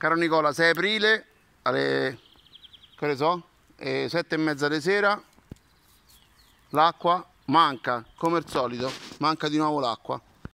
Caro Nicola, 6 aprile alle che so, 7 e mezza di sera, l'acqua manca, come al solito, manca di nuovo l'acqua.